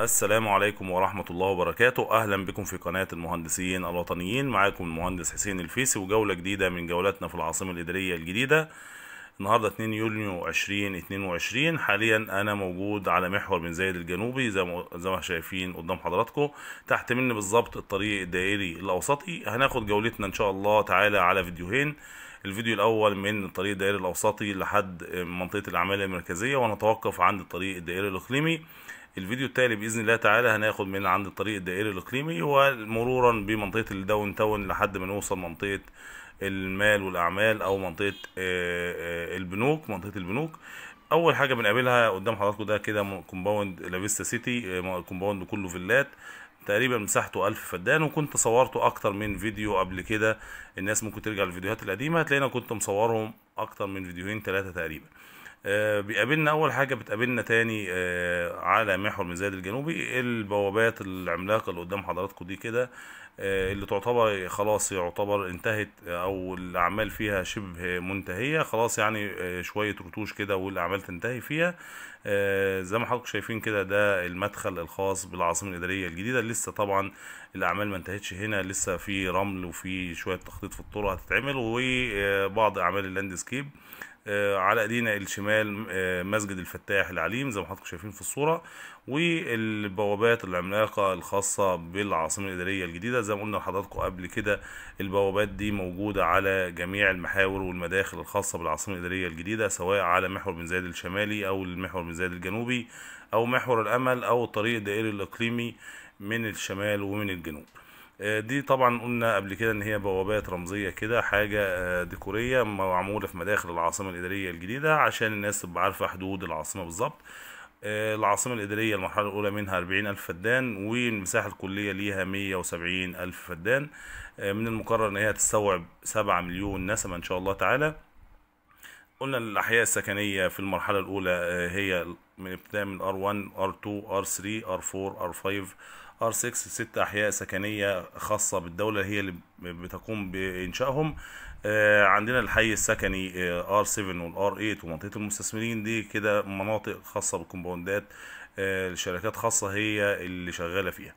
السلام عليكم ورحمة الله وبركاته أهلا بكم في قناة المهندسين الوطنيين معاكم المهندس حسين الفيسي وجولة جديدة من جولاتنا في العاصمة الإدارية الجديدة النهاردة 2 يونيو 2022 حاليا أنا موجود على محور بن زايد الجنوبي زي ما زي ما شايفين قدام حضراتكم تحت مني بالظبط الطريق الدائري الأوسطي هناخد جولتنا إن شاء الله تعالى على فيديوهين الفيديو الاول من الطريق الدائري الاوسطي لحد منطقه الأعمال المركزيه ونتوقف عند الطريق الدائري الاقليمي الفيديو التالي باذن الله تعالى هناخد من عند الطريق الدائري الاقليمي ومرورا بمنطقه الداون تاون لحد ما نوصل منطقه المال والاعمال او منطقه آه، آه، البنوك منطقه البنوك اول حاجه بنقابلها قدام حضراتكم ده كده كومباوند لافيستا سيتي آه، كومباوند كله فيلات تقريبا مساحته 1000 فدان وكنت صورته اكتر من فيديو قبل كده الناس ممكن ترجع للفيديوهات القديمه هتلاقينا كنت مصورهم اكتر من فيديوهين ثلاثه تقريبا آه، بيقابلنا اول حاجه بتقابلنا تاني آه، على محور مزاد الجنوبي البوابات العملاقه اللي قدام حضراتكم دي كده آه، اللي تعتبر خلاص يعتبر انتهت او الاعمال فيها شبه منتهيه خلاص يعني شويه رتوش كده والاعمال تنتهي فيها آه، زي ما حضراتكم شايفين كده ده المدخل الخاص بالعاصمه الاداريه الجديده لسه طبعا الاعمال ما انتهتش هنا لسه في رمل وفي شويه تخطيط في الطرق هتتعمل وبعض اعمال اللاندسكيب آه، على ايدينا الشمال آه، مسجد الفتاح العليم زي ما حضراتكم شايفين في الصوره والبوابات العملاقه الخاصه بالعاصمه الاداريه الجديده زي ما قلنا لحضراتكم قبل كده البوابات دي موجوده على جميع المحاور والمداخل الخاصه بالعاصمه الاداريه الجديده سواء على محور بن زايد الشمالي او المحور بن الزايد الجنوبي أو محور الأمل أو الطريق الدائري الإقليمي من الشمال ومن الجنوب آه، دي طبعا قلنا قبل كده ان هي بوابات رمزيه كده حاجه آه، ديكوريه معموله في مداخل العاصمه الاداريه الجديده عشان الناس تبقى عارفه حدود العاصمه بالظبط آه، العاصمة الإدارية المرحلة الأولى منها 40 ألف فدان والمساحة الكلية ليها 170 ألف فدان من المقرر إن هي تستوعب 7 مليون نسمة إن شاء الله تعالى قلنا الأحياء السكنية في المرحلة الأولى آه، هي من ابتداء من R1 R2 R3 R4 R5 R6 ست أحياء سكنية خاصة بالدولة هي اللي بتقوم بإنشائهم آه، عندنا الحي السكني R7 آه، والR8 ومنطقة المستثمرين دي كده مناطق خاصة بالكومباوندات الشركات خاصة هي اللي شغالة فيها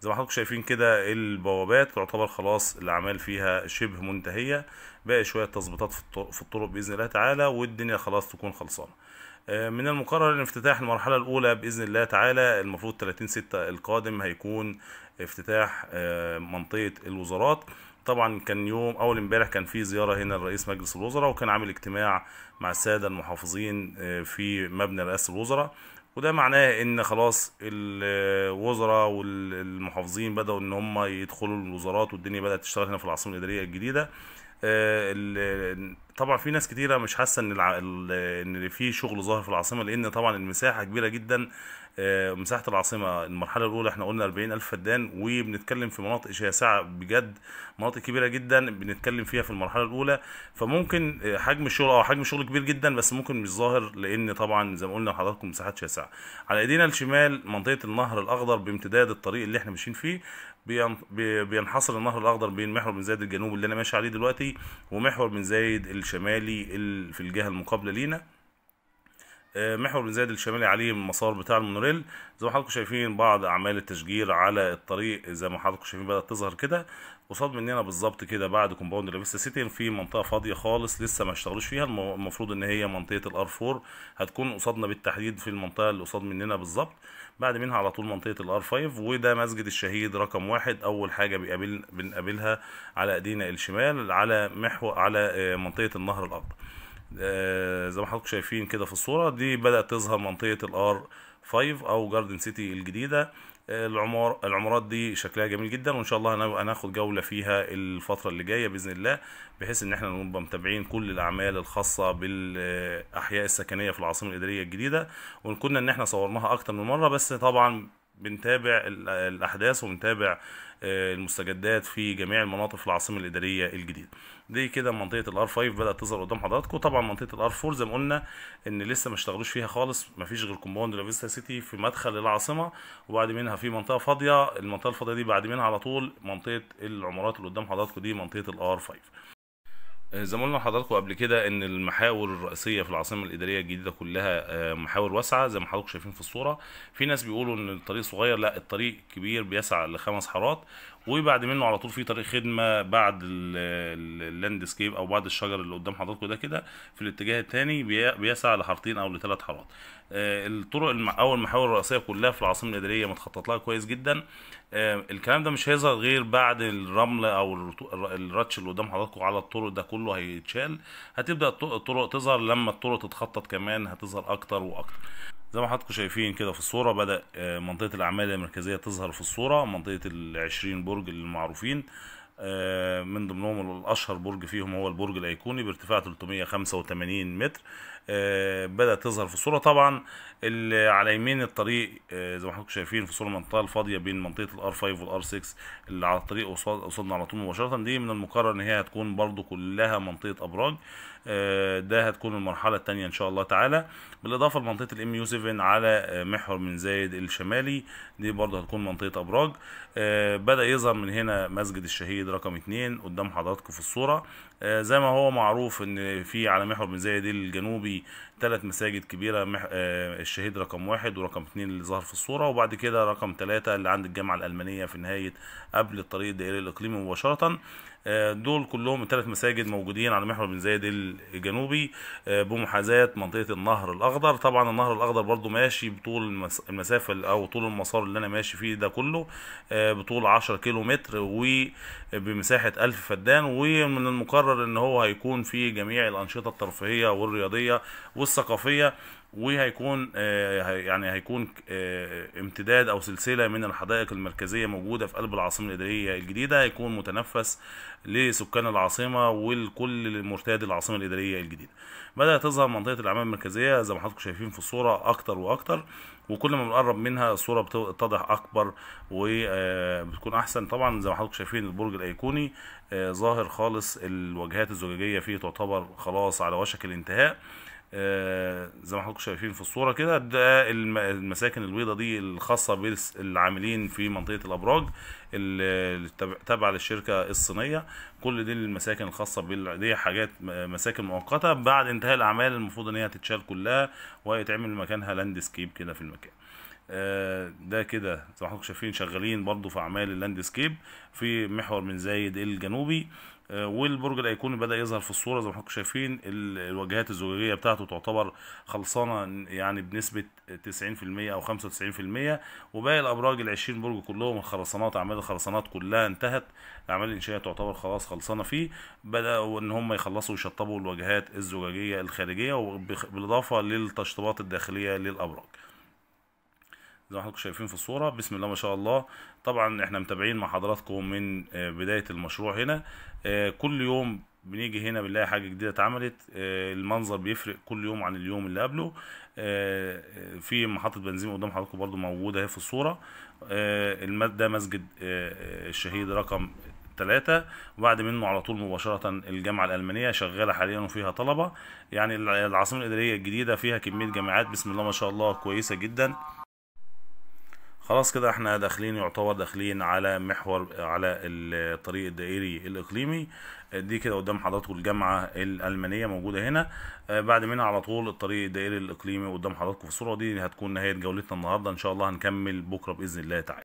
زي ما حضراتكم شايفين كده البوابات تعتبر خلاص الأعمال فيها شبه منتهية باقي شويه تظبيطات في الطرق باذن الله تعالى والدنيا خلاص تكون خلصانه آه، من المقرر ان افتتاح المرحله الاولى باذن الله تعالى المفروض 30 6 القادم هيكون افتتاح آه، منطقه الوزارات طبعا كان يوم اول امبارح كان في زياره هنا لرئيس مجلس الوزراء وكان عامل اجتماع مع الساده المحافظين آه، في مبنى رئاسه الوزراء وده معناه ان خلاص الوزراء والمحافظين بداوا ان هم يدخلوا الوزارات والدنيا بدات تشتغل هنا في العاصمه الاداريه الجديده آه، طبعا في ناس كتيره مش حاسه ان ان في شغل ظاهر في العاصمه لان طبعا المساحه كبيره جدا آه، مساحه العاصمه المرحله الاولى احنا قلنا 40000 فدان وبنتكلم في مناطق شاسعه بجد مناطق كبيره جدا بنتكلم فيها في المرحله الاولى فممكن آه، حجم الشغل اه حجم الشغل كبير جدا بس ممكن مش ظاهر لان طبعا زي ما قلنا لحضراتكم مساحات شاسعه على ايدينا الشمال منطقه النهر الاخضر بامتداد الطريق اللي احنا ماشيين فيه بينحصر النهر الاخضر بين محور بن زايد الجنوب اللي انا ماشي عليه دلوقتي ومحور بن زايد الشمالي في الجهه المقابله لينا آه، محور بن زايد الشمالي عليه المسار بتاع المونوريل زي ما حضراتكم شايفين بعض اعمال التشجير على الطريق زي ما حضراتكم شايفين بدات تظهر كده قصاد مننا بالظبط كده بعد كومباوند لافيستا سيتي في منطقه فاضيه خالص لسه ما اشتغلوش فيها المفروض ان هي منطقه الار 4 هتكون قصادنا بالتحديد في المنطقه اللي قصاد مننا بالظبط بعد منها على طول منطقه الار 5 وده مسجد الشهيد رقم واحد اول حاجه بيقابل بنقابلها على ايدينا الشمال على محور على آه، منطقه النهر الاكبر آه، زي ما حضراتكم شايفين كده في الصورة دي بدأت تظهر منطقة الار 5 او جاردن سيتي الجديدة آه، العمار العمارات دي شكلها جميل جدا وان شاء الله هناخد جوله فيها الفتره اللي جايه باذن الله بحيث ان احنا نبقى متابعين كل الاعمال الخاصه بالاحياء السكنيه في العاصمه الاداريه الجديده وكنا ان احنا صورناها اكتر من مره بس طبعا بنتابع الاحداث وبنتابع آه، المستجدات في جميع المناطق في العاصمه الاداريه الجديده دي كده منطقه الار 5 بدات تظهر قدام حضراتكم طبعا منطقه الار 4 زي ما قلنا ان لسه ما اشتغلوش فيها خالص ما فيش غير كومباوند لافيستا سيتي في مدخل العاصمه وبعد منها في منطقه فاضيه المنطقه الفاضيه دي بعد منها على طول منطقه العمارات اللي قدام حضراتكم دي منطقه الار 5 زي ما قلنا لحضراتكم قبل كده ان المحاور الرئيسيه في العاصمه الاداريه الجديده كلها آه، محاور واسعه زي ما حضراتكم شايفين في الصوره في ناس بيقولوا ان الطريق صغير لا الطريق كبير بيسع لخمس حارات وبعد منه على طول في طريق خدمه بعد اللاند سكيب او بعد الشجر اللي قدام حضراتكم ده كده في الاتجاه الثاني بيسعى لحارتين او لثلاث حارات آه، الطرق او المحاور الرئيسيه كلها في العاصمه الاداريه متخطط لها كويس جدا آه، الكلام ده مش هيظهر غير بعد الرمل او الرتش اللي قدام حضراتكم على الطرق ده كله هيتشال هتبدا الطرق تظهر لما الطرق تتخطط كمان هتظهر اكتر واكتر زي ما حضراتكم شايفين كده في الصورة بدأ آه، منطقة الأعمال المركزية تظهر في الصورة منطقة العشرين برج المعروفين آه، من ضمنهم الأشهر برج فيهم هو البرج الأيقوني بارتفاع 385 متر آه، بدأت تظهر في الصورة طبعا على يمين الطريق زي ما حضراتكم شايفين في صورة المنطقة الفاضية بين منطقة الار 5 والار 6 اللي على الطريق وصلنا على طول مباشرة دي من المقرر إن هي هتكون برضو كلها منطقة أبراج آه، ده هتكون المرحله الثانيه ان شاء الله تعالى بالاضافه لمنطقه الام يو 7 على آه، محور من زايد الشمالي دي برضه هتكون منطقه ابراج آه، بدا يظهر من هنا مسجد الشهيد رقم 2 قدام حضراتكم في الصوره زي ما هو معروف ان في على محور من زايد الجنوبي ثلاث مساجد كبيره مح... الشهيد رقم واحد ورقم اثنين اللي ظهر في الصوره وبعد كده رقم ثلاثه اللي عند الجامعه الالمانيه في نهايه قبل الطريق الدائري الاقليمي مباشره دول كلهم الثلاث مساجد موجودين على محور بن زايد الجنوبي آه، بمحاذاة منطقة النهر الأخضر طبعا النهر الأخضر برضو ماشي بطول المسافة أو طول المسار اللي أنا ماشي فيه ده كله آه، بطول عشرة كيلو متر وبمساحة آه، ألف فدان ومن المقرر إن هو هيكون فيه جميع الأنشطة الترفيهية والرياضية والثقافية وهيكون آه، يعني هيكون آه، امتداد او سلسله من الحدائق المركزيه موجوده في قلب العاصمه الاداريه الجديده هيكون متنفس لسكان العاصمه والكل مرتاد العاصمه الاداريه الجديده بدات تظهر منطقه الاعمال المركزيه زي ما حضراتكم شايفين في الصوره اكتر واكتر وكل ما بنقرب منها الصوره بتتضح اكبر وبتكون آه، احسن طبعا زي ما حضراتكم شايفين البرج الايقوني ظاهر خالص الواجهات الزجاجيه فيه تعتبر خلاص على وشك الانتهاء آه، زي ما حضراتكم شايفين في الصوره كده ده المساكن البيضاء دي الخاصه بالعاملين في منطقه الابراج اللي تابعه للشركه الصينيه كل دي المساكن الخاصه بال دي حاجات مساكن مؤقته بعد انتهاء الاعمال المفروض ان هي تتشال كلها ويتعمل مكانها لاند سكيب كده في المكان آه، ده كده زي ما حضراتكم شايفين شغالين برضو في اعمال اللاند سكيب في محور من زايد الجنوبي آه، والبرج الايقوني بدا يظهر في الصوره زي ما حضراتكم شايفين الواجهات الزجاجيه بتاعته تعتبر خلصانه يعني بنسبه 90% او 95% وباقي الابراج ال 20 برج كلهم الخرسانات اعمال الخرسانات كلها انتهت الاعمال الانشائيه تعتبر خلاص خلصانه فيه بداوا ان هم يخلصوا ويشطبوا الواجهات الزجاجيه الخارجيه بالاضافه للتشطيبات الداخليه للابراج زي ما حضراتكم شايفين في الصوره بسم الله ما شاء الله طبعا احنا متابعين مع حضراتكم من آه، بدايه المشروع هنا آه، كل يوم بنيجي هنا بنلاقي حاجه جديده اتعملت آه، المنظر بيفرق كل يوم عن اليوم اللي قبله في محطه بنزين قدام حضراتكم برده موجوده اهي في الصوره ده مسجد الشهيد رقم ثلاثة وبعد منه على طول مباشرة الجامعة الألمانية شغالة حاليا وفيها طلبة يعني العاصمة الإدارية الجديدة فيها كمية جامعات بسم الله ما شاء الله كويسة جدا خلاص كده احنا داخلين يعتبر داخلين على محور على الطريق الدائري الاقليمي دي كده قدام حضراتكم الجامعه الالمانيه موجوده هنا آه، بعد منها على طول الطريق الدائري الاقليمي قدام حضراتكم في الصوره دي هتكون نهايه جولتنا النهارده ان شاء الله هنكمل بكره باذن الله تعالى